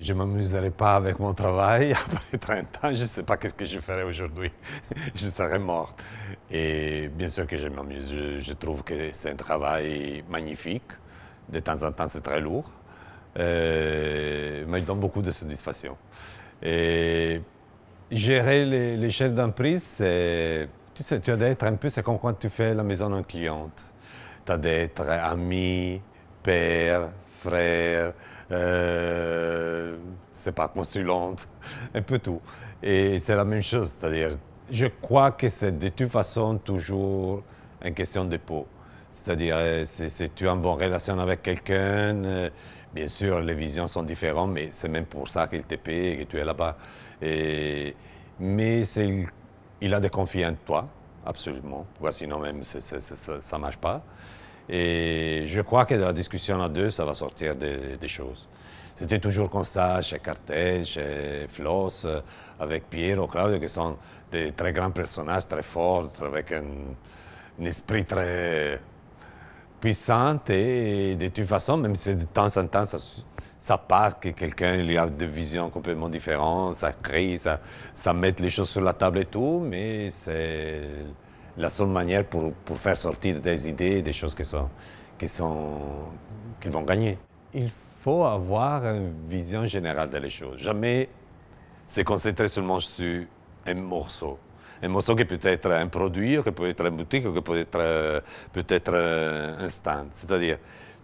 Je ne m'amuserai pas avec mon travail. Après 30 ans, je ne sais pas qu'est-ce que je ferai aujourd'hui. je serai morte. Et bien sûr que je m'amuse. Je, trouve que c'est un travail magnifique. De temps en temps, c'est très lourd. Euh, mais il donne beaucoup de satisfaction. Et gérer les, chefs d'entreprise, c'est... Tu sais, tu as d'être un peu, c'est comme quand tu fais la maison d'un cliente. Tu as d'être ami, père, frère, euh, c'est pas consulante, un peu tout. Et c'est la même chose, c'est-à-dire, je crois que c'est de toute façon toujours une question de peau. C'est-à-dire, euh, si tu as une bonne relation avec quelqu'un, euh, bien sûr, les visions sont différentes, mais c'est même pour ça qu'il te et que tu es là-bas. mais il a des confiance en toi, absolument. Sinon, même, ça ne marche pas. Et je crois que dans la discussion à deux, ça va sortir des, choses. C'était toujours comme ça chez Cartel, chez Floss, euh, avec Piero, Claudio, qui sont des très grands personnages, très forts, avec un, esprit très puissant. Et de toute façon, même si de temps en temps, ça, ça part, que quelqu'un il a des visions complètement différentes, ça crie, ça, ça met les choses sur la table et tout, mais c'est la seule manière pour, faire sortir des idées, des choses qui, sont, vont gagner. Il faut avoir une vision générale des choses. Jamais se concentrer seulement sur un morceau. Un morceau qui peut être un produit, ou qui peut être une boutique, ou qui peut être, euh, peut être euh, un stand. C'est-à-dire,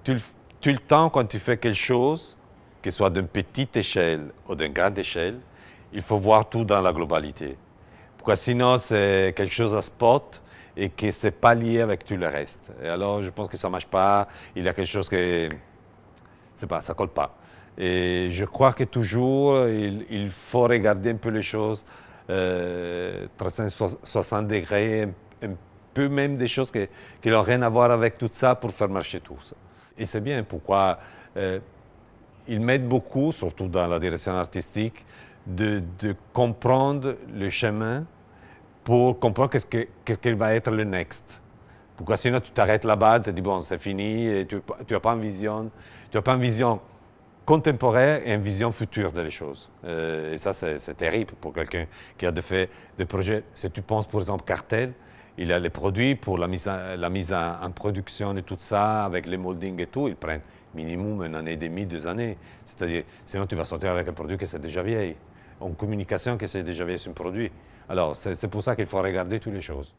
tout, tout le temps, quand tu fais quelque chose, que ce soit d'une petite échelle ou d'une grande échelle, il faut voir tout dans la globalité. Sinon, c'est quelque chose à spot et que n'est pas lié avec tout le reste. Et alors, je pense que ça marche pas. Il y a quelque chose que, c'est pas, ça colle pas. Et je crois que toujours, il, faut regarder un peu les choses 360 euh, degrés, un, peu même des choses qui n'ont rien à voir avec tout ça pour faire marcher tout ça. Et c'est bien pourquoi euh, ils m'aident beaucoup, surtout dans la direction artistique, de comprendre le chemin pour comprendre qu'est-ce qu'il va être le next. Pourquoi sinon tu t'arrêtes là-bas, tu dis bon, c'est fini, et tu n'as pas une vision, tu pas vision contemporaine et une vision future des les choses. Euh, et ça, c'est, terrible pour quelqu'un qui a de fait des projets. Si tu penses, par exemple, cartel, il a les produits pour la mise, la mise en, production et tout ça, avec les moldings et tout, ils prennent minimum une année et demie, deux années. C'est-à-dire, sinon tu vas sortir avec un produit qui est déjà vieil en communication que c'est déjà vu sur un produit. Alors, c'est pour ça qu'il faut regarder toutes les choses.